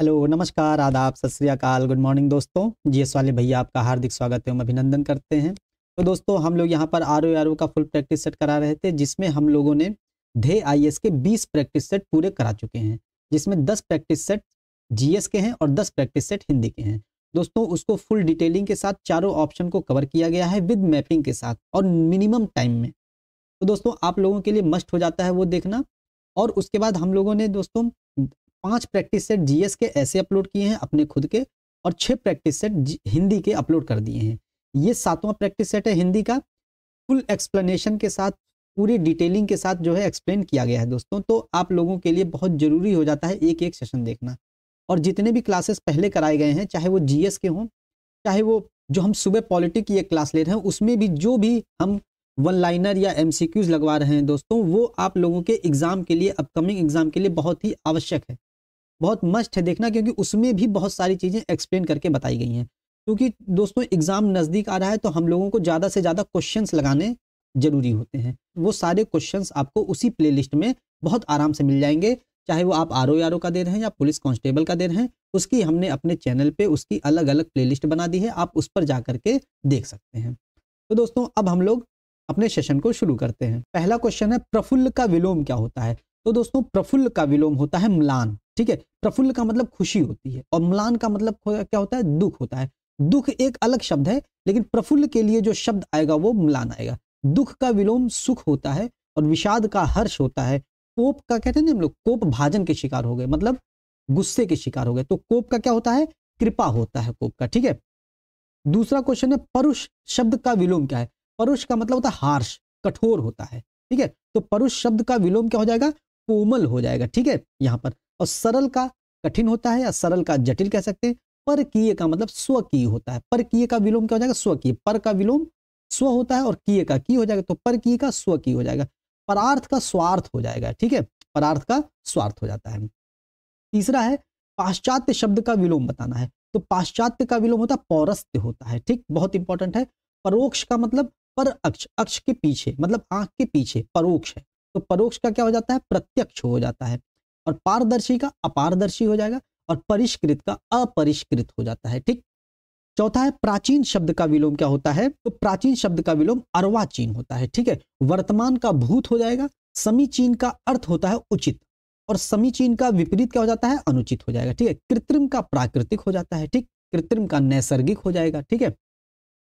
hello नमस्कार आदाब सत श्रीकाल गुड मॉर्निंग दोस्तों जी एस वाले भैया आपका हार्दिक स्वागत हम अभिनंदन करते हैं तो दोस्तों हम लोग यहाँ पर आर ओ आर ओ का फुल प्रैक्टिस सेट करा रहे थे जिसमें हम लोगों ने धे आई एस के बीस प्रैक्टिस सेट पूरे करा चुके हैं जिसमें दस प्रैक्टिस सेट जी एस के हैं और दस प्रैक्टिस सेट हिंदी के हैं दोस्तों उसको फुल डिटेलिंग के साथ चारों ऑप्शन को कवर किया गया है विद मैपिंग के साथ और मिनिमम टाइम में तो दोस्तों आप लोगों के लिए मस्ट हो जाता है वो देखना और उसके बाद हम लोगों ने दोस्तों पांच प्रैक्टिस सेट जीएस के ऐसे अपलोड किए हैं अपने खुद के और छह प्रैक्टिस सेट हिंदी के अपलोड कर दिए हैं ये सातवां प्रैक्टिस सेट है हिंदी का फुल एक्सप्लेनेशन के साथ पूरी डिटेलिंग के साथ जो है एक्सप्लेन किया गया है दोस्तों तो आप लोगों के लिए बहुत ज़रूरी हो जाता है एक एक सेशन देखना और जितने भी क्लासेस पहले कराए गए हैं चाहे वो जीएस के हों चाहे वो जो हम सुबह पॉलिटिक की एक क्लास ले रहे हैं उसमें भी जो भी हम वन लाइनर या एम लगवा रहे हैं दोस्तों वो आप लोगों के एग्ज़ाम के लिए अपकमिंग एग्ज़ाम के लिए बहुत ही आवश्यक है बहुत मस्ट है देखना क्योंकि उसमें भी बहुत सारी चीज़ें एक्सप्लेन करके बताई गई हैं क्योंकि दोस्तों एग्ज़ाम नज़दीक आ रहा है तो हम लोगों को ज़्यादा से ज़्यादा क्वेश्चन लगाने ज़रूरी होते हैं वो सारे क्वेश्चन आपको उसी प्ले में बहुत आराम से मिल जाएंगे चाहे वो आप आर ओ का दे रहे हैं या पुलिस कांस्टेबल का दे रहे हैं उसकी हमने अपने चैनल पे उसकी अलग अलग प्लेलिस्ट बना दी है आप उस पर जा करके देख सकते हैं तो दोस्तों अब हम लोग अपने सेशन को शुरू करते हैं पहला क्वेश्चन है प्रफुल्ल का विलोम क्या होता है तो दोस्तों प्रफुल्ल का विलोम होता है म्लान ठीक है प्रफुल्ल का मतलब खुशी होती है और म्लान का मतलब क्या होता है दुख होता है दुख एक अलग शब्द है लेकिन प्रफुल्ल के लिए जो शब्द आएगा वो म्लान आएगा दुख का विलोम सुख होता है और विषाद का हर्ष होता है कोप का कहते हैं हम लोग कोप भाजन के शिकार हो गए मतलब गुस्से के शिकार हो गए तो कोप का क्या होता है कृपा होता है कोप का ठीक है दूसरा क्वेश्चन है परुष शब्द का विलोम क्या है परुष का मतलब होता है हार्श कठोर होता है ठीक है तो परुष शब्द का विलोम क्या हो जाएगा कोमल हो जाएगा ठीक है यहाँ पर और सरल का कठिन होता है या सरल का जटिल कह सकते हैं पर किए का मतलब स्व की होता है पर किए का विलोम क्या हो जाएगा स्व की पर का विलोम स्व होता है और किए का की हो जाएगा तो पर किए का स्व की हो जाएगा परार्थ का स्वार्थ हो जाएगा ठीक है परार्थ का स्वार्थ हो जाता है तीसरा है पाश्चात्य शब्द का विलोम बताना है तो पाश्चात्य का विलोम होता है पौरस्त्य होता है ठीक बहुत इंपॉर्टेंट है परोक्ष का मतलब पर अक्ष अक्ष के पीछे मतलब आंख के पीछे परोक्ष है तो परोक्ष का क्या हो जाता है प्रत्यक्ष हो जाता है और पारदर्शी का अपारदर्शी हो जाएगा और परिष्कृत का अपरिष्कृत हो जाता है ठीक चौथा है प्राचीन शब्द का विलोम क्या होता है तो प्राचीन शब्द का विलोम अर्वाचीन होता है ठीक है वर्तमान का भूत हो जाएगा समीचीन का अर्थ होता है उचित और समीचीन का विपरीत क्या हो जाता है अनुचित हो जाएगा ठीक है कृत्रिम का प्राकृतिक हो जाता है ठीक कृत्रिम का नैसर्गिक हो जाएगा ठीक है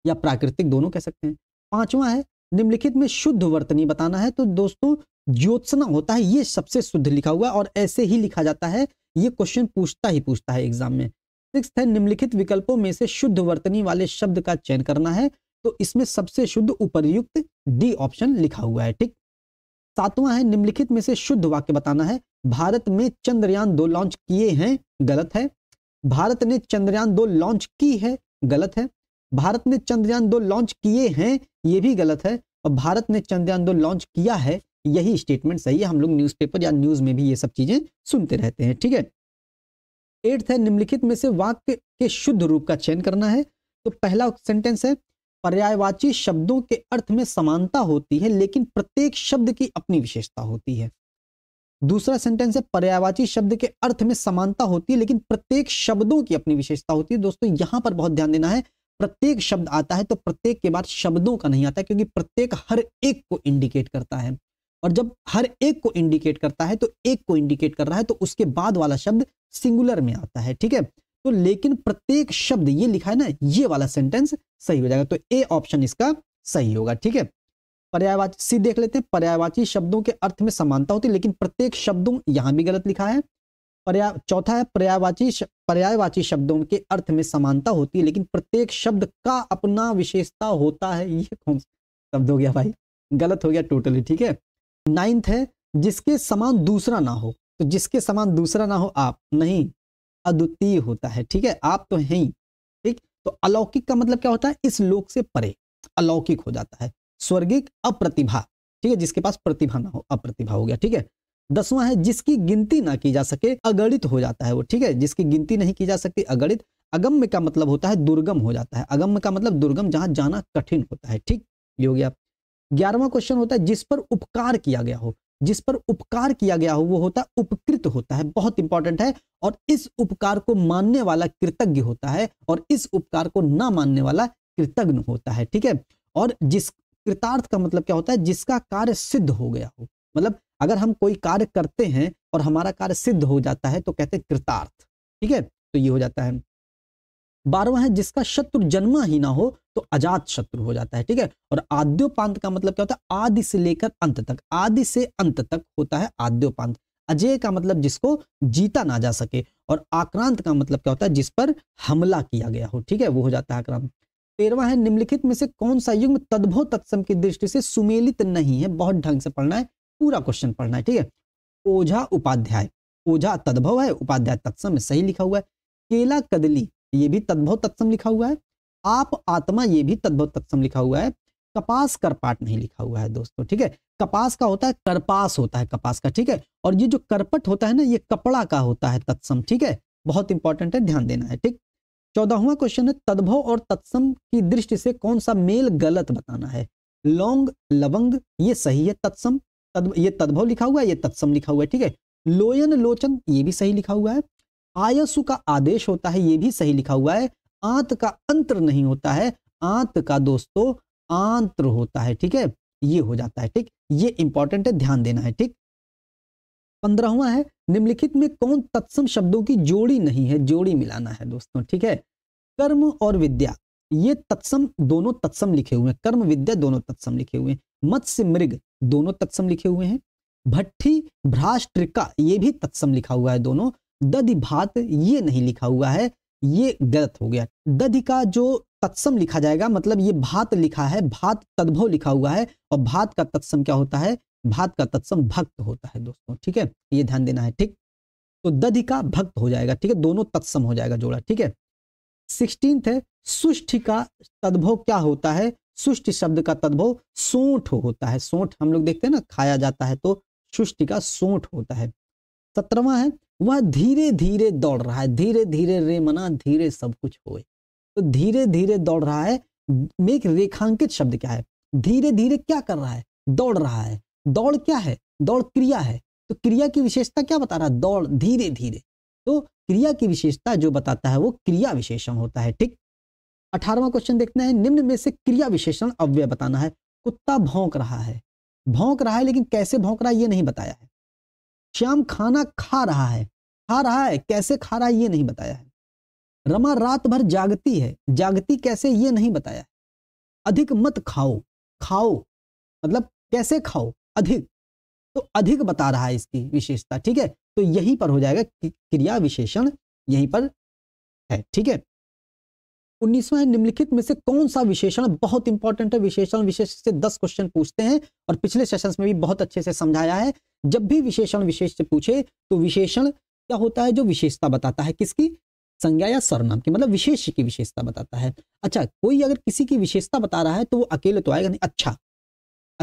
या प्राकृतिक दोनों कह सकते हैं पांचवा है निम्नलिखित में शुद्ध वर्तनी बताना है तो दोस्तों ज्योत्सना होता है ये सबसे शुद्ध लिखा हुआ है और ऐसे ही लिखा जाता है ये क्वेश्चन पूछता ही पूछता है एग्जाम में सिक्स है निम्नलिखित विकल्पों में से शुद्ध वर्तनी वाले शब्द का चयन करना है तो इसमें सबसे शुद्ध उपरयुक्त डी ऑप्शन लिखा हुआ है ठीक सातवां है निम्नलिखित में से शुद्ध वाक्य बताना है भारत में चंद्रयान दो लॉन्च किए हैं गलत है भारत ने चंद्रयान दो लॉन्च की है गलत है भारत ने चंद्रयान दो लॉन्च किए हैं ये भी गलत है और भारत ने चंद्रयान दो लॉन्च किया है यही स्टेटमेंट सही है हम लोग न्यूज़पेपर या न्यूज़ में भी ये सब चीज़ें सुनते रहते हैं ठीक है एट्थ है निम्नलिखित में से वाक्य के शुद्ध रूप का चयन करना है तो पहला सेंटेंस है पर्यायवाची शब्दों के अर्थ में समानता होती है लेकिन प्रत्येक शब्द की अपनी विशेषता होती है दूसरा सेंटेंस है पर्यायवाची शब्द के अर्थ में समानता होती है लेकिन प्रत्येक शब्दों की अपनी विशेषता होती है दोस्तों यहां पर बहुत ध्यान देना है प्रत्येक शब्द आता है तो प्रत्येक के बाद शब्दों का नहीं आता क्योंकि प्रत्येक हर एक को इंडिकेट करता है और जब हर एक को इंडिकेट करता है तो एक को इंडिकेट कर रहा है तो उसके बाद वाला शब्द सिंगुलर में आता है ठीक है तो लेकिन प्रत्येक शब्द ये लिखा है ना ये वाला सेंटेंस सही हो जाएगा तो ए ऑप्शन इसका सही होगा ठीक है पर्यायवाची सी देख लेते हैं पर्यायवाची शब्दों के अर्थ में समानता होती है लेकिन प्रत्येक शब्दों यहां भी गलत लिखा है पर्या चौथा है पर्यायवाची पर्यायवाची शब्दों के अर्थ में समानता होती है लेकिन प्रत्येक शब्द का अपना विशेषता होता है ये कौन सा शब्द हो गया भाई गलत हो गया टोटली ठीक है नाइन्थ है जिसके समान दूसरा ना हो तो जिसके समान दूसरा ना हो आप नहीं अद्वितीय होता है ठीक है आप तो हैं ठीक तो अलौकिक का मतलब क्या होता है इस लोक से परे अलौकिक हो जाता है स्वर्गिक अप्रतिभा ठीक है जिसके पास प्रतिभा ना हो अप्रतिभा हो गया ठीक है दसवां है जिसकी गिनती ना की जा सके अगणित हो जाता है वो ठीक है जिसकी गिनती नहीं की जा सकती अगणित अगम्य का मतलब होता है दुर्गम हो जाता है अगम्य का मतलब दुर्गम जहां जाना कठिन होता है ठीक ये हो गया ग्यारहवा क्वेश्चन होता है जिस पर उपकार किया गया हो जिस पर उपकार किया गया हो वो होता है उपकृत होता है बहुत इंपॉर्टेंट है और इस उपकार को मानने वाला कृतज्ञ होता है और इस उपकार को ना मानने वाला कृतज्ञ होता है ठीक है और जिस कृतार्थ का मतलब क्या होता है जिसका कार्य सिद्ध हो गया हो मतलब अगर हम कोई कार्य करते हैं और हमारा कार्य सिद्ध हो जाता है तो कहते हैं कृतार्थ ठीक है तो ये हो जाता है बारहवा है जिसका शत्रु जन्मा ही ना हो तो अजात शत्रु हो जाता है ठीक है और आद्योपांत का मतलब क्या होता है आदि से लेकर अंत तक आदि से अंत तक होता है आद्योपांत अजय का मतलब जिसको जीता ना जा सके और आक्रांत का मतलब क्या होता है जिस पर हमला किया गया हो ठीक है वो हो जाता है आक्रांत तेरवा है निम्नलिखित में से कौन सा युग्म तद्भव तत्सम की दृष्टि से सुमेलित नहीं है बहुत ढंग से पढ़ना है पूरा क्वेश्चन पढ़ना है ठीक है ओझा उपाध्याय ओझा तद्भव है उपाध्याय तत्सम सही लिखा हुआ है केला कदली ये भी तद्भव तत्सम लिखा हुआ है आप आत्मा ये भी तद्भव तत्सम लिखा हुआ है कपास करपाट नहीं लिखा हुआ है दोस्तों ठीक है कपास का होता है करपास होता है कपास का ठीक है और ये जो करपट होता है ना ये कपड़ा का होता है तत्सम ठीक है बहुत इंपॉर्टेंट है ध्यान देना है ठीक चौदहवा क्वेश्चन है तद्भव और तत्सम की दृष्टि से कौन सा मेल गलत बताना है लौंग लवंग ये सही है तत्सम तद, ये तद्भव लिखा हुआ है ये तत्सम लिखा हुआ है ठीक है लोयन लोचन ये भी सही लिखा हुआ है आयसु का आदेश होता है ये भी सही लिखा हुआ है आंत का अंतर नहीं होता है आंत का दोस्तों आंत्र होता है ठीक है ये हो जाता है ठीक ये इंपॉर्टेंट है ध्यान देना है ठीक पंद्रहवा है निम्नलिखित में कौन तत्सम शब्दों की जोड़ी नहीं है जोड़ी मिलाना है दोस्तों ठीक है कर्म और विद्या ये तत्सम दोनों तत्सम लिखे हुए हैं कर्म विद्या दोनों तत्सम लिखे हुए हैं मत्स्य मृग दोनों तत्सम लिखे हुए हैं भट्टी भ्राष्ट्रिका ये भी तत्सम लिखा हुआ है दोनों दधि भात ये नहीं लिखा हुआ है ये गलत हो गया दधि का जो तत्सम लिखा जाएगा मतलब ये भात लिखा है भात तद्भव लिखा हुआ है और भात का तत्सम क्या होता है भात का तत्सम भक्त होता है दोस्तों ठीक है ये ध्यान देना है ठीक तो दधि का भक्त हो जाएगा ठीक है दोनों तत्सम हो जाएगा जोड़ा ठीक है सिक्सटींथ है सुष्ठ का तद्भव क्या होता है सुष्ट शब्द का तद्भव सोठ होता है सोठ हम लोग देखते हैं ना खाया जाता है तो सुष्टि का सोठ होता है सत्रवा है वह धीरे धीरे दौड़ रहा है धीरे धीरे रे मना धीरे सब कुछ हो तो धीरे धीरे दौड़ रहा है एक रेखांकित शब्द क्या है धीरे धीरे क्या कर रहा है दौड़ रहा है दौड़ क्या है दौड़ क्रिया है तो क्रिया की विशेषता क्या बता रहा है दौड़ धीरे धीरे तो क्रिया की विशेषता जो बताता है वो क्रिया विशेषण होता है ठीक अठारवा क्वेश्चन देखते हैं निम्न में से क्रिया विशेषण अव्यय बताना है कुत्ता भौंक रहा है भौंक रहा है लेकिन कैसे भौंक रहा है ये नहीं बताया है श्याम खाना खा रहा है खा रहा है कैसे खा रहा है ये नहीं बताया है रमा रात भर जागती है जागती कैसे ये नहीं बताया है अधिक मत खाओ खाओ मतलब कैसे खाओ अधिक तो अधिक बता रहा है इसकी विशेषता ठीक है तो यही पर हो जाएगा क्रिया विशेषण यही पर है ठीक है उन्नीसवा है निम्नलिखित में से कौन सा विशेषण बहुत इंपॉर्टेंट है विशेषण विशेष से दस क्वेश्चन पूछते हैं और पिछले सेशन में भी बहुत अच्छे से समझाया है जब भी विशेषण विशेष से पूछे तो विशेषण क्या होता है जो विशेषता बताता है किसकी संज्ञा या सर्वनाम की मतलब विशेष की विशेषता बताता है अच्छा कोई अगर किसी की विशेषता बता रहा है तो वो अकेले तो आएगा नहीं अच्छा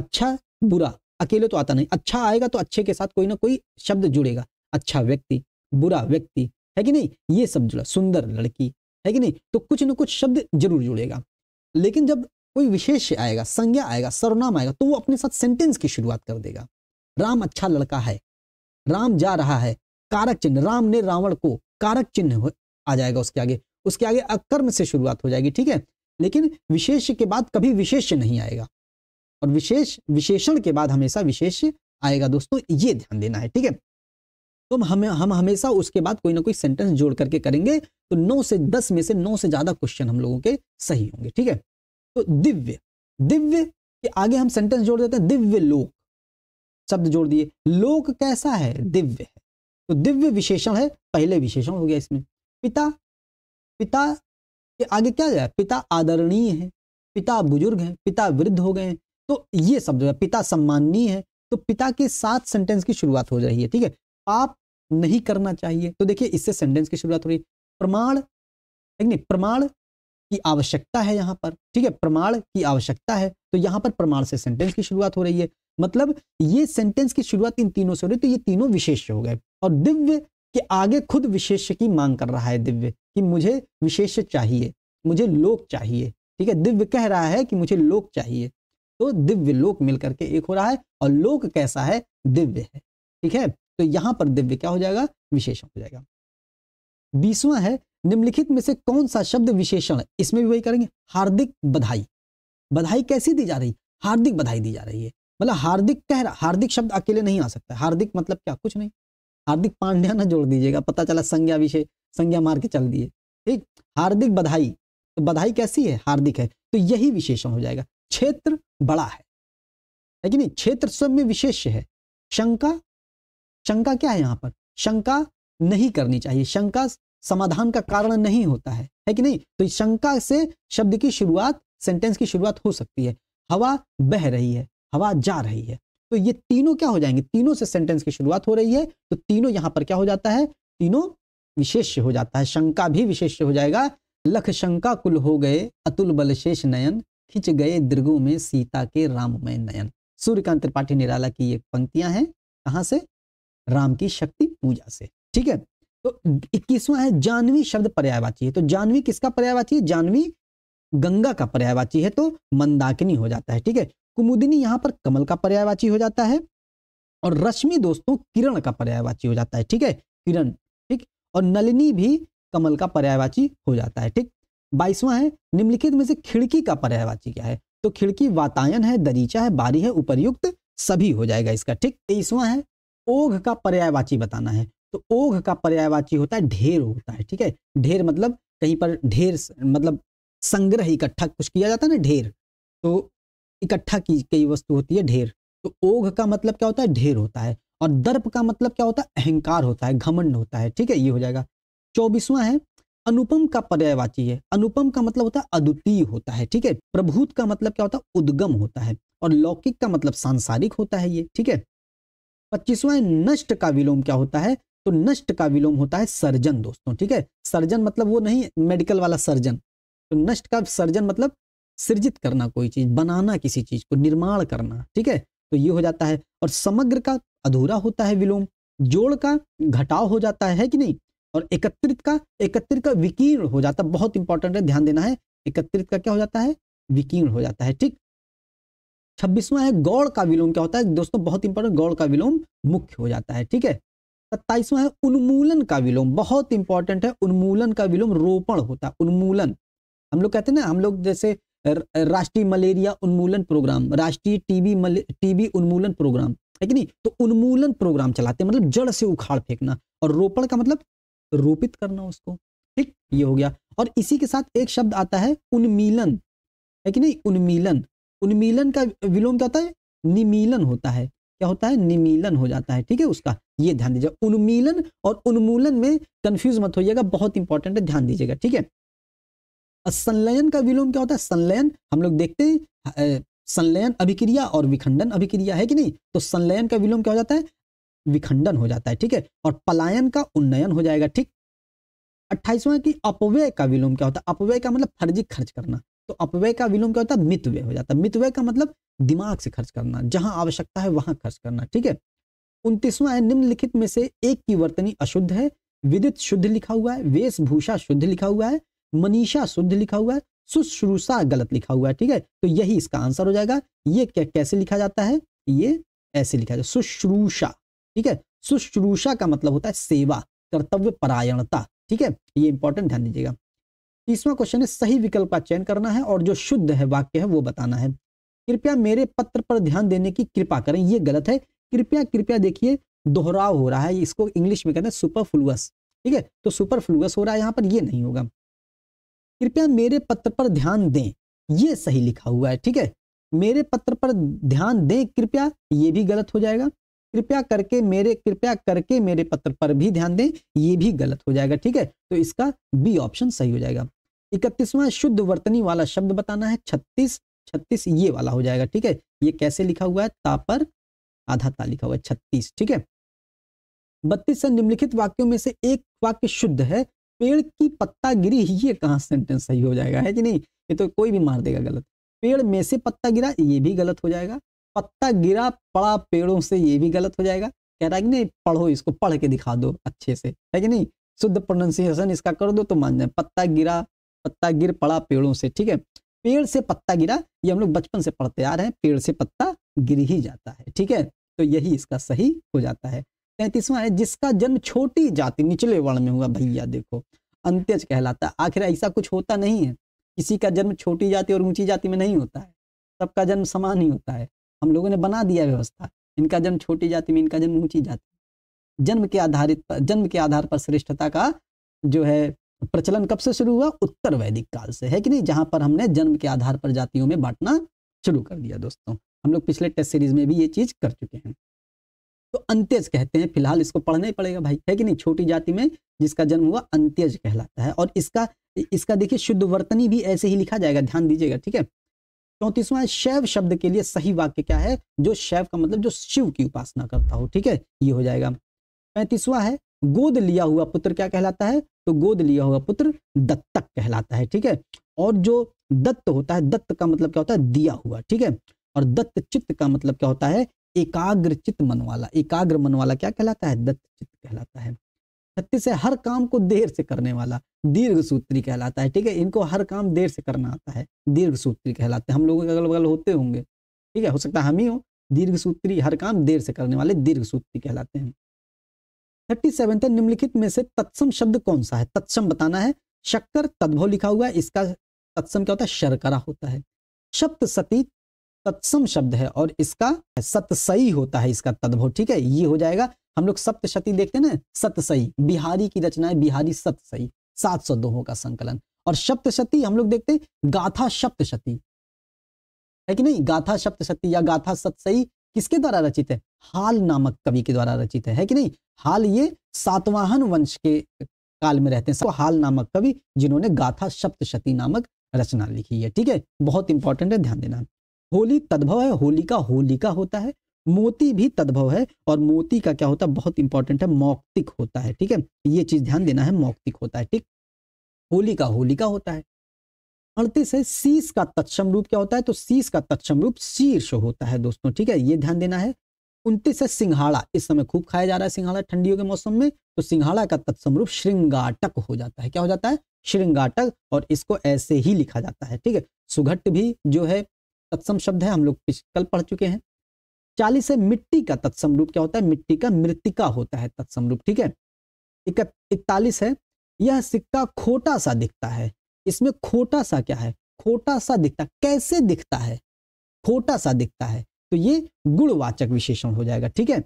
अच्छा बुरा अकेले तो आता नहीं अच्छा आएगा तो अच्छे के साथ कोई ना कोई शब्द जुड़ेगा अच्छा व्यक्ति बुरा व्यक्ति है कि नहीं ये सब जुड़ा सुंदर लड़की है कि नहीं तो कुछ ना कुछ शब्द जरूर जुड़ेगा लेकिन जब कोई विशेष आएगा संज्ञा आएगा सर्वनाम आएगा तो वो अपने साथ सेंटेंस की शुरुआत कर देगा राम अच्छा लड़का है राम जा रहा है कारक चिन्ह राम ने रावण को कारक चिन्ह आ जाएगा उसके आगे उसके आगे अकर्म से शुरुआत हो जाएगी ठीक है लेकिन विशेष के बाद कभी विशेष नहीं आएगा और विशेष विशेषण के बाद हमेशा विशेष आएगा दोस्तों ये ध्यान देना है ठीक है तो हम हम हमेशा उसके बाद कोई ना कोई सेंटेंस जोड़ करके करेंगे तो नौ से दस में से नौ से ज्यादा क्वेश्चन हम लोगों के सही होंगे ठीक है तो दिव्य दिव्य के आगे हम सेंटेंस जोड़ देते हैं दिव्य लोक शब्द जोड़ दिए लोक कैसा है दिव्य है तो दिव्य विशेषण है पहले विशेषण हो गया इसमें पिता पिता के आगे क्या जाए पिता आदरणीय है पिता बुजुर्ग हैं पिता वृद्ध हो गए हैं तो ये शब्द पिता सम्माननीय है तो पिता के साथ सेंटेंस की शुरुआत हो रही है ठीक है आप नहीं करना चाहिए तो देखिए इससे सेंटेंस की शुरुआत हो रही प्रमाण नहीं प्रमाण की आवश्यकता है यहाँ पर ठीक है प्रमाण की आवश्यकता है तो यहाँ पर प्रमाण से सेंटेंस की शुरुआत हो रही है मतलब ये सेंटेंस की शुरुआत इन तीनों से हो रही है तो ये तीनों विशेष हो गए और दिव्य के आगे खुद विशेष की मांग कर रहा है दिव्य कि मुझे विशेष चाहिए मुझे लोक चाहिए ठीक है दिव्य कह रहा है कि मुझे लोक चाहिए तो दिव्य लोक मिलकर के एक हो रहा है और लोक कैसा है दिव्य है ठीक है तो यहां पर दिव्य क्या हो जाएगा विशेषण हो जाएगा बीसवा है निम्नलिखित में से कौन सा शब्द विशेषण है इसमें भी वही करेंगे हार्दिक बधाई बधाई कैसी दी जा रही हार्दिक बधाई दी जा रही है मतलब हार्दिक कह रहा हार्दिक शब्द अकेले नहीं आ सकता हार्दिक मतलब क्या कुछ नहीं हार्दिक पांड्या ना जोड़ दीजिएगा पता चला संज्ञा विषय संज्ञा मार के चल दिए ठीक हार्दिक बधाई तो बधाई कैसी है हार्दिक है तो यही विशेषण हो जाएगा क्षेत्र बड़ा है लेकिन क्षेत्र सब में विशेष है शंका शंका क्या है यहाँ पर शंका नहीं करनी चाहिए शंका समाधान का कारण नहीं होता है है कि नहीं तो शंका से शब्द की शुरुआत सेंटेंस की शुरुआत हो सकती है हवा बह रही है हवा जा रही है तो ये तीनों क्या हो जाएंगे तीनों से सेंटेंस की शुरुआत हो रही है तो तीनों यहाँ पर क्या हो जाता है तीनों विशेष्य हो जाता है शंका भी विशेष्य हो जाएगा लख शंका कुल हो गए अतुल बलशेष नयन खिंच गए दीर्घों में सीता के राममय नयन सूर्यकांत त्रिपाठी निराला की ये पंक्तियां हैं कहाँ से राम की शक्ति पूजा से ठीक है तो इक्कीसवां है जानवी शब्द पर्यायवाची है तो जानवी किसका पर्यायवाची है जानवी गंगा का पर्यायवाची है तो मंदाकिनी हो जाता है ठीक है कुमुदिनी यहाँ पर कमल का पर्यायवाची हो जाता है और रश्मि दोस्तों किरण का पर्यायवाची हो जाता है ठीक है किरण ठीक और नलिनी भी कमल का पर्यायवाची हो जाता है ठीक बाईसवां है निम्नलिखित में से खिड़की का पर्यायवाची क्या है तो खिड़की वातायन है दरीचा है बारी है उपरयुक्त सभी हो जाएगा इसका ठीक तेईसवां है ओघ का पर्यायवाची बताना है तो ओघ का पर्यायवाची होता है ढेर होता है ठीक है ढेर मतलब कहीं पर ढेर मतलब संग्रह इकट्ठा कुछ किया जाता है ना ढेर तो इकट्ठा की गई वस्तु होती है ढेर तो ओघ का मतलब क्या होता है ढेर होता है और दर्प का मतलब क्या होता है अहंकार होता है घमंड होता है ठीक है ये हो जाएगा चौबीसवां है अनुपम का पर्यायवाची है अनुपम का मतलब होता है अद्वितीय होता है ठीक है प्रभूत का मतलब क्या होता है उद्गम होता है और लौकिक का मतलब सांसारिक होता है ये ठीक है पच्चीसवां नष्ट का विलोम क्या होता है तो नष्ट का विलोम होता है सर्जन दोस्तों ठीक है सर्जन मतलब वो नहीं मेडिकल वाला सर्जन तो नष्ट का सर्जन मतलब सृजित करना कोई चीज बनाना किसी चीज को निर्माण करना ठीक है तो ये हो जाता है और समग्र का अधूरा होता है विलोम जोड़ का घटाव हो जाता है कि नहीं और एकत्रित का एकत्रित का विकीर्ण हो जाता है बहुत इंपॉर्टेंट है ध्यान देना है एकत्रित का क्या हो जाता है विकीर्ण हो जाता है ठीक छब्बीसवां है गौड़ का विलोम क्या होता है दोस्तों बहुत इंपॉर्टेंट गौड़ का विलोम मुख्य हो जाता है ठीक है सत्ताईसवां है उन्मूलन का विलोम बहुत इंपॉर्टेंट है उन्मूलन का विलोम रोपण होता है उन्मूलन हम लोग कहते हैं ना हम लोग जैसे राष्ट्रीय मलेरिया उन्मूलन प्रोग्राम राष्ट्रीय टीबी टीबी उन्मूलन प्रोग्राम है कि नहीं तो उन्मूलन प्रोग्राम चलाते हैं मतलब जड़ से उखाड़ फेंकना और रोपण का मतलब रोपित करना उसको ठीक ये हो गया और इसी के साथ एक शब्द आता है उन्मीलन है कि नहीं उन्मीलन उन्मीलन का विलोम क्या होता है निमीलन होता है क्या होता है निमीलन हो जाता है ठीक है उसका ये ध्यान दीजिए उन्मीलन और उन्मूलन में कंफ्यूज मत होइएगा बहुत इंपॉर्टेंट है ध्यान दीजिएगा ठीक है संलयन का विलोम क्या होता है संलयन हम लोग देखते हैं संलयन अभिक्रिया और विखंडन अभिक्रिया है कि नहीं तो संलयन का विलोम क्या हो जाता है विखंडन हो जाता है ठीक है और पलायन का उन्नयन हो जाएगा ठीक अट्ठाईसवां की अपव्यय का विलोम क्या होता है अपव्यय का मतलब फर्जी खर्च करना तो अपव्यय का विलोम क्या होता है मितव्यय हो जाता है मितव्यय का मतलब दिमाग से खर्च करना जहां आवश्यकता है वहां खर्च करना ठीक है उन्तीसवा है निम्नलिखित में से एक की वर्तनी अशुद्ध है विदित शुद्ध लिखा हुआ है वेशभूषा शुद्ध लिखा हुआ है मनीषा शुद्ध लिखा हुआ है सुश्रूषा गलत लिखा हुआ है ठीक है तो यही इसका आंसर हो जाएगा ये क्या कैसे लिखा जाता है ये ऐसे लिखा जाए है सुश्रूषा ठीक है सुश्रूषा का मतलब होता है सेवा कर्तव्य परायणता ठीक है ये इंपॉर्टेंट ध्यान दीजिएगा तीसवा क्वेश्चन है सही विकल्प का चयन करना है और जो शुद्ध है वाक्य है वो बताना है कृपया मेरे पत्र पर ध्यान देने की कृपा करें ये गलत है कृपया कृपया देखिए दोहराव हो रहा है इसको इंग्लिश में कहते हैं सुपरफ्लुअस ठीक है तो सुपर फ्लूस हो रहा है यहाँ पर ये नहीं होगा कृपया मेरे पत्र पर ध्यान दें ये सही लिखा हुआ है ठीक है मेरे पत्र पर ध्यान दें कृपया ये भी गलत हो जाएगा कृपया करके मेरे कृपया करके मेरे पत्र पर भी ध्यान दें ये भी गलत हो जाएगा ठीक है तो इसका बी ऑप्शन सही हो जाएगा इकतीसवां शुद्ध वर्तनी वाला शब्द बताना है छत्तीस छत्तीस ये वाला हो जाएगा ठीक है ये कैसे लिखा हुआ है तापर आधा ता लिखा हुआ है छत्तीस ठीक है बत्तीस निम्नलिखित वाक्यों में से एक वाक्य शुद्ध है पेड़ की पत्ता गिरी ये कहा सेंटेंस सही हो जाएगा है कि नहीं ये तो कोई भी मार देगा गलत पेड़ में से पत्ता गिरा ये भी गलत हो जाएगा पत्ता गिरा पड़ा पेड़ों से ये भी गलत हो जाएगा कह रहा है कि नहीं पढ़ो इसको पढ़ के दिखा दो अच्छे से है कि नहीं शुद्ध प्रोनाउंसिएशन इसका कर दो तो मान जाए पत्ता गिरा पत्ता गिर पड़ा पेड़ों से ठीक है पेड़ से पत्ता गिरा ये हम लोग बचपन से पढ़ते आ रहे हैं पेड़ से पत्ता गिर ही जाता है ठीक है तो यही इसका सही हो जाता है तैतीसवा है जिसका जन्म छोटी जाति निचले वर्ण में हुआ भैया देखो अंत्यज कहलाता आखिर ऐसा कुछ होता नहीं है किसी का जन्म छोटी जाति और ऊंची जाति में नहीं होता है सबका जन्म समान ही होता है हम लोगों ने बना दिया व्यवस्था इनका जन्म छोटी जाति में इनका जन्म ऊंची जाति जन्म के आधारित जन्म के आधार पर श्रेष्ठता का जो है प्रचलन कब से शुरू हुआ उत्तर वैदिक काल से है कि नहीं जहां पर हमने जन्म के आधार पर जातियों में बांटना शुरू कर दिया दोस्तों हम लोग पिछले टेस्ट सीरीज में भी ये चीज कर चुके हैं तो अंत्यज कहते हैं फिलहाल इसको पढ़ना ही पड़ेगा भाई है कि नहीं छोटी जाति में जिसका जन्म हुआ अंत्यज कहलाता है और इसका इसका देखिए शुद्ध वर्तनी भी ऐसे ही लिखा जाएगा ध्यान दीजिएगा ठीक है चौंतीसवा शैव शब्द के लिए सही वाक्य क्या है जो शैव का मतलब जो शिव की उपासना करता हो ठीक है ये हो जाएगा पैंतीसवा है गोद लिया हुआ पुत्र क्या कहलाता है तो गोद लिया हुआ पुत्र दत्तक कहलाता है ठीक है और जो दत्त होता है दत्त का मतलब क्या होता है दिया हुआ ठीक है और दत्त चित्त का मतलब क्या होता है एकाग्र चित्त मन वाला एकाग्र मन वाला क्या कहलाता है दत्त चित्त कहलाता है छत्तीस है हर काम को देर से करने वाला दीर्घ सूत्री कहलाता है ठीक है इनको हर काम देर से करना आता है दीर्घ सूत्री कहलाते हैं हम लोगों के अगल बगल होते होंगे ठीक है हो सकता है हम ही हो दीर्घ सूत्री हर काम देर से करने वाले दीर्घ सूत्री कहलाते हैं थर्टी सेवन है निम्नलिखित में से तत्सम शब्द कौन सा है तत्सम बताना है शक्कर तद्भव लिखा हुआ है इसका तत्सम क्या होता है शर्करा होता है शब्द सती तत्सम शब्द है और इसका सतसई होता है इसका तद्भव ठीक है ये हो जाएगा हम लोग सप्तशती देखते हैं ना सतसई बिहारी की रचना है बिहारी सतसई सात सौ दोहों का संकलन और सप्तशती हम लोग देखते हैं गाथा सप्तशती है कि नहीं गाथा सप्तशती या गाथा सतसई किसके द्वारा रचित है हाल नामक कवि के द्वारा रचित है, है कि नहीं हाल ये सातवाहन वंश के काल में रहते हैं सबको हाल नामक कवि जिन्होंने गाथा सप्तशती नामक रचना लिखी है ठीक है बहुत इंपॉर्टेंट है ध्यान देना होली तद्भव है होली का होलिका होता है मोती भी तद्भव है और मोती का क्या होता है बहुत इंपॉर्टेंट है मौक्तिक होता है ठीक है ये चीज ध्यान देना है मौक्तिक होता है ठीक होली का होलिका होता है अड़तीस है शीश का तत्सम रूप क्या होता है तो शीश का तत्सम रूप शीर्ष होता है दोस्तों ठीक है ये ध्यान देना है उनतीस है सिंघाड़ा इस समय खूब खाया जा रहा है सिंघाड़ा ठंडियों के मौसम में तो सिंघाड़ा का तत्सम रूप श्रृंगाटक हो जाता है क्या हो जाता है श्रृंगाटक और इसको ऐसे ही लिखा जाता है ठीक है सुघट भी जो है तत्सम शब्द है हम लोग कल पढ़ चुके हैं चालीस है मिट्टी का तत्सम रूप क्या होता है मिट्टी का मृतिका होता है तत्सम रूप ठीक है इकतालीस है यह सिक्का खोटा सा दिखता है इसमें खोटा सा क्या है खोटा सा दिखता कैसे दिखता है खोटा सा दिखता है तो ये गुणवाचक विशेषण हो जाएगा ठीक है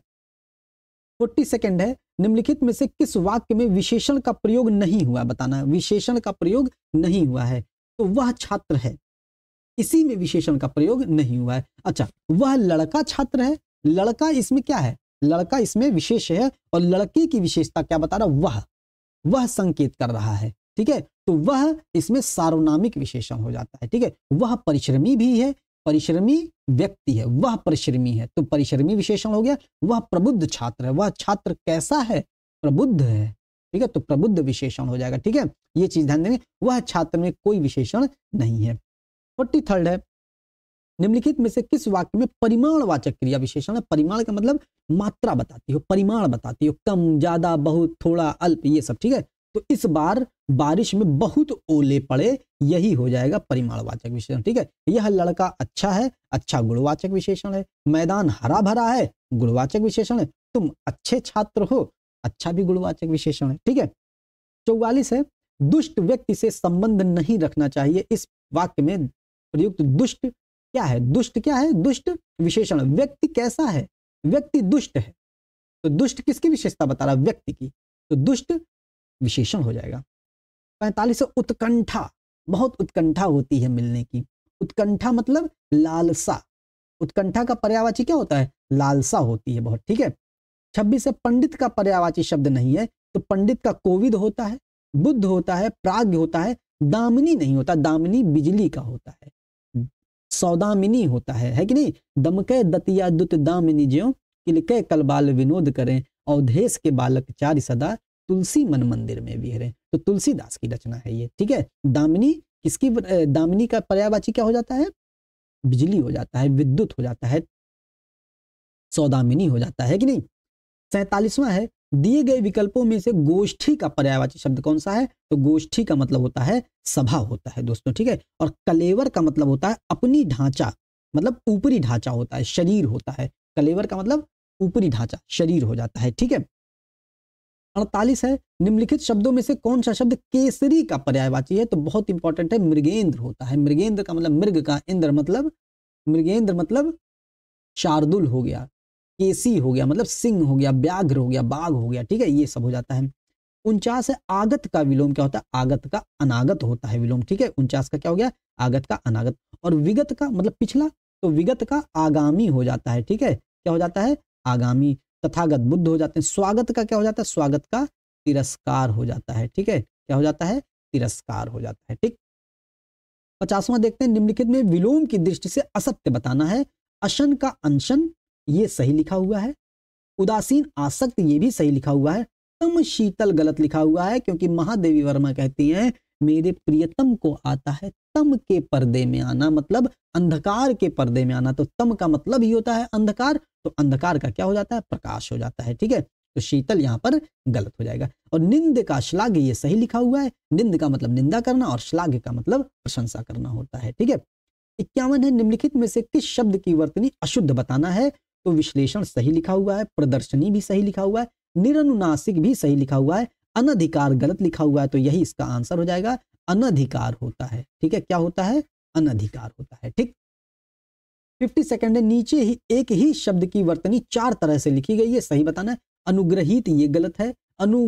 फोर्टी सेकेंड है निम्नलिखित में से किस वाक्य में विशेषण का प्रयोग नहीं हुआ बताना विशेषण का प्रयोग नहीं हुआ है तो वह छात्र है इसी में विशेषण का प्रयोग नहीं हुआ है अच्छा वह लड़का छात्र है लड़का इसमें क्या है लड़का इसमें विशेष है और लड़के की विशेषता क्या बता रहा वह वह संकेत कर रहा है ठीक है तो वह इसमें सार्वनामिक विशेषण हो जाता है ठीक है वह परिश्रमी भी है परिश्रमी व्यक्ति है वह परिश्रमी है तो परिश्रमी विशेषण हो गया वह प्रबुद्ध छात्र है वह छात्र कैसा है प्रबुद्ध है ठीक है तो प्रबुद्ध विशेषण हो जाएगा ठीक है ये चीज ध्यान देंगे वह छात्र में कोई विशेषण नहीं है फोर्टी थर्ड है निम्नलिखित में से किस वाक्य में परिमाणवाचक क्रिया विशेषण है परिमाण का मतलब मात्रा बताती हो परिमाण बताती हो कम ज्यादा बहुत थोड़ा अल्प ये सब ठीक है तो इस बार बारिश में बहुत ओले पड़े यही हो जाएगा परिमाणवाचक विशेषण ठीक है यह लड़का अच्छा है अच्छा गुणवाचक विशेषण है मैदान हरा भरा है गुणवाचक विशेषण है तुम अच्छे छात्र हो अच्छा भी गुणवाचक विशेषण है ठीक है चौवालीस है दुष्ट व्यक्ति से संबंध नहीं रखना चाहिए इस वाक्य में प्रयुक्त दुष्ट क्या है दुष्ट क्या है दुष्ट विशेषण व्यक्ति कैसा है व्यक्ति दुष्ट है तो दुष्ट किसकी विशेषता बता रहा व्यक्ति की तो दुष्ट विशेषण हो जाएगा पैंतालीस उत्कंठा बहुत उत्कंठा होती है मिलने की उत्कंठा मतलब लालसा उत्कंठा का पर्यावाची क्या होता है लालसा होती है बहुत ठीक है छब्बीस है पंडित का पर्यावाची शब्द नहीं है तो पंडित का कोविद होता है बुद्ध होता है प्राग्ञ होता है दामिनी नहीं होता दामिनी बिजली का होता है सौदामिनी होता है है कि नहीं दमके दतिया दुत दामिनी ज्यो किलके कल बाल विनोद करें औधेश के बालक चार सदा तुलसी मन मंदिर में भी विहरे तो तुलसीदास की रचना है ये ठीक है दामिनी किसकी दामिनी का पर्यावाची क्या हो जाता है बिजली हो जाता है विद्युत हो जाता है सौदामिनी हो जाता है कि नहीं सैतालीसवा है दिए गए विकल्पों में से गोष्ठी का पर्यायवाची शब्द कौन सा है तो गोष्ठी का मतलब होता है सभा होता है दोस्तों ठीक है और कलेवर का मतलब होता है अपनी ढांचा मतलब ऊपरी ढांचा होता है शरीर होता है कलेवर का मतलब ऊपरी ढांचा शरीर हो जाता है ठीक है अड़तालीस है निम्नलिखित शब्दों में से कौन सा शब्द केसरी का पर्यायवाची है तो बहुत इंपॉर्टेंट है मृगेंद्र होता है मृगेंद्र का मतलब मृग का इंद्र मतलब मृगेंद्र मतलब शार्दुल हो गया केसी हो गया मतलब सिंह हो गया व्याघ्र हो गया बाघ हो गया ठीक है ये सब हो जाता है उनचास है आगत का विलोम क्या होता है आगत का अनागत होता है विलोम ठीक है उनचास का क्या हो गया आगत का अनागत और विगत का मतलब पिछला तो विगत का आगामी हो जाता है ठीक है क्या हो जाता है आगामी तथागत बुद्ध हो जाते हैं स्वागत का क्या हो जाता है स्वागत का तिरस्कार हो जाता है ठीक है क्या हो जाता है तिरस्कार हो जाता है ठीक पचासवा देखते हैं निम्नलिखित में विलोम की दृष्टि से असत्य बताना है अशन का अनशन ये सही लिखा हुआ है उदासीन आसक्त ये भी सही लिखा हुआ है तम शीतल गलत लिखा हुआ है क्योंकि महादेवी वर्मा कहती हैं मेरे प्रियतम को आता है तम के पर्दे में आना मतलब अंधकार के पर्दे में आना तो तम का मतलब ही होता है अंधकार तो अंधकार का क्या हो जाता है प्रकाश हो जाता है ठीक है तो शीतल यहाँ पर गलत हो जाएगा और निंद का श्लाघ्य ये सही लिखा हुआ है निंद का मतलब निंदा करना और श्लाघ्य का मतलब प्रशंसा करना होता है ठीक है इक्यावन है निम्नलिखित में से किस शब्द की वर्तनी अशुद्ध बताना है तो विश्लेषण सही लिखा हुआ है प्रदर्शनी भी सही लिखा हुआ है निरनुनासिक भी सही लिखा हुआ है अनधिकार गलत लिखा हुआ है तो यही इसका आंसर हो जाएगा अनधिकार होता है ठीक है क्या होता है अनधिकार होता है ठीक फिफ्टी सेकेंड है नीचे ही एक ही शब्द की वर्तनी चार तरह से लिखी गई है सही बताना है अनुग्रहित ये गलत है अनु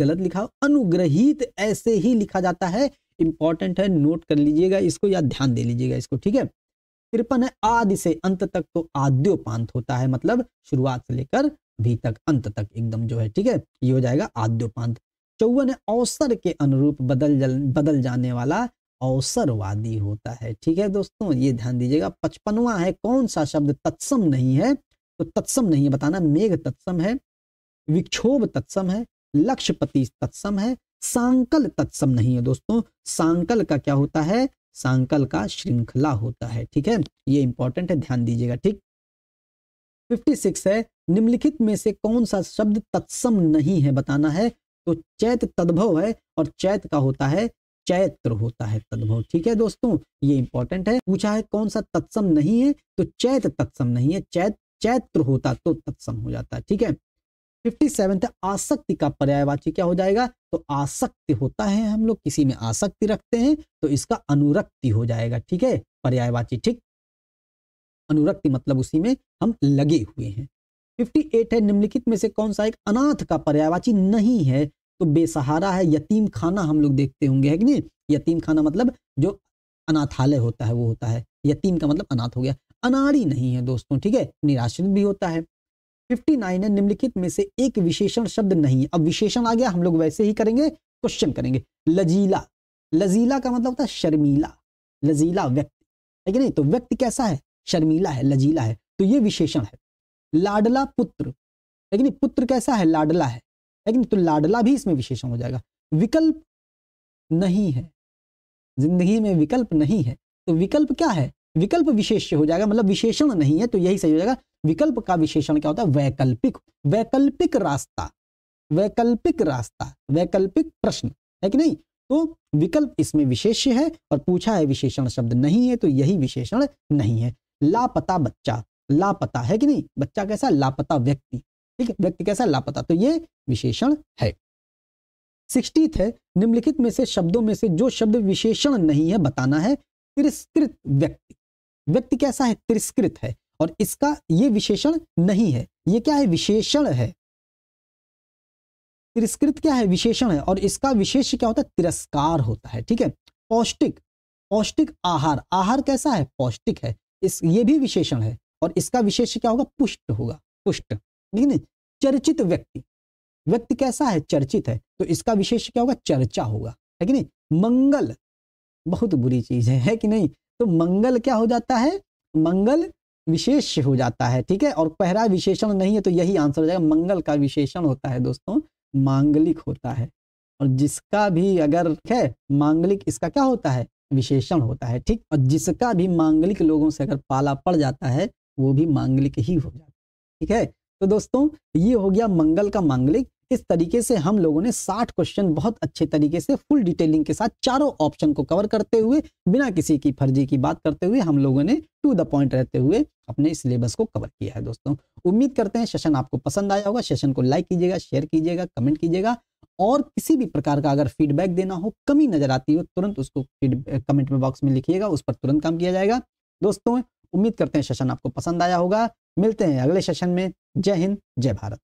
गलत लिखा अनुग्रहित ऐसे ही लिखा जाता है इंपॉर्टेंट है नोट कर लीजिएगा इसको या ध्यान दे लीजिएगा इसको ठीक है तिरपन है आदि से अंत तक तो आद्योपांत होता है मतलब शुरुआत से लेकर अभी तक अंत तक एकदम जो है ठीक है ये हो जाएगा आद्योपांत चौवन अवसर के अनुरूप बदल जल, बदल जाने वाला अवसरवादी होता है ठीक है दोस्तों ये ध्यान दीजिएगा पचपनवा है कौन सा शब्द तत्सम नहीं है तो तत्सम नहीं है बताना मेघ तत्सम है विक्षोभ तत्सम है लक्ष्यपति तत्सम है सांकल तत्सम नहीं है दोस्तों सांकल का क्या होता है सांकल का श्रृंखला होता है ठीक है ये इंपॉर्टेंट है ध्यान दीजिएगा ठीक 56 है निम्नलिखित में से कौन सा शब्द तत्सम नहीं है बताना है तो चैत तद्भव है और चैत का होता है चैत्र होता है तद्भव ठीक है दोस्तों ये इंपॉर्टेंट है पूछा है कौन सा तत्सम नहीं है तो चैत तत्सम नहीं है चैत चैत्र होता तो तत्सम हो जाता है ठीक है फिफ्टी सेवन आसक्ति का पर्यायवाची क्या हो जाएगा तो आसक्ति होता है हम लोग किसी में आसक्ति रखते हैं तो इसका अनुरक्ति हो जाएगा ठीक है पर्यायवाची ठीक अनुरक्ति मतलब उसी में हम लगे हुए हैं 58 है निम्नलिखित में से कौन सा एक अनाथ का पर्यायवाची नहीं है तो बेसहारा है यतीम खाना हम लोग देखते होंगे है कि नहीं यतीम खाना मतलब जो अनाथालय होता है वो होता है यतीम का मतलब अनाथ हो गया अनाड़ी नहीं है दोस्तों ठीक है निराश्रित भी होता है 59 है निम्नलिखित में से एक विशेषण शब्द नहीं है अब विशेषण आ गया हम लोग वैसे ही करेंगे क्वेश्चन करेंगे लजीला लजीला का मतलब होता है शर्मीला लजीला व्यक्ति है कि नहीं तो व्यक्ति कैसा है शर्मीला है लजीला है तो ये विशेषण है लाडला पुत्र लेकिन पुत्र कैसा है लाडला है लेकिन तो लाडला भी इसमें विशेषण हो जाएगा विकल्प नहीं है जिंदगी में विकल्प नहीं है तो विकल्प क्या है विकल्प विशेष हो जाएगा मतलब विशेषण नहीं है तो यही सही हो जाएगा विकल्प का विशेषण क्या होता है वैकल्पिक वैकल्पिक रास्ता वैकल्पिक रास्ता वैकल्पिक प्रश्न है कि नहीं तो विकल्प इसमें विशेष्य है और पूछा है विशेषण शब्द नहीं है तो यही विशेषण नहीं है लापता बच्चा लापता है कि नहीं बच्चा कैसा लापता व्यक्ति ठीक है व्यक्ति कैसा लापता तो ये विशेषण है सिक्सटीथ है निम्नलिखित में से शब्दों में से जो शब्द विशेषण नहीं है बताना है तिरस्कृत व्यक्ति व्यक्ति कैसा है तिरस्कृत है और इसका ये विशेषण नहीं है ये क्या है विशेषण है तिरस्कृत क्या है विशेषण है और इसका विशेष क्या होता है तिरस्कार होता है ठीक है पौष्टिक पौष्टिक आहार आहार कैसा है पौष्टिक है इस ये भी विशेषण है और इसका विशेष क्या होगा पुष्ट होगा पुष्ट ठीक है चर्चित व्यक्ति व्यक्ति कैसा है चर्चित है तो इसका विशेष क्या होगा चर्चा होगा है कि नहीं मंगल बहुत बुरी चीज है है कि नहीं तो मंगल क्या हो जाता है मंगल विशेष हो जाता है ठीक है और पहरा विशेषण नहीं है तो यही आंसर हो जाएगा मंगल का विशेषण होता है दोस्तों मांगलिक होता है और जिसका भी अगर है मांगलिक इसका क्या होता है विशेषण होता है ठीक और जिसका भी मांगलिक लोगों से अगर पाला पड़ जाता है वो भी मांगलिक ही हो जाता ठीक है तो दोस्तों ये हो गया मंगल का मांगलिक इस तरीके से हम लोगों ने 60 क्वेश्चन बहुत अच्छे तरीके से फुल डिटेलिंग के साथ चारों ऑप्शन को कवर करते हुए बिना किसी की फर्जी की बात करते हुए हम लोगों ने टू द पॉइंट रहते हुए अपने सिलेबस को कवर किया है दोस्तों उम्मीद करते हैं सेशन आपको पसंद आया होगा सेशन को लाइक कीजिएगा शेयर कीजिएगा कमेंट कीजिएगा और किसी भी प्रकार का अगर फीडबैक देना हो कमी नजर आती हो तुरंत उसको कमेंट में बॉक्स में लिखिएगा उस पर तुरंत काम किया जाएगा दोस्तों उम्मीद करते हैं सेशन आपको पसंद आया होगा मिलते हैं अगले सेशन में जय हिंद जय भारत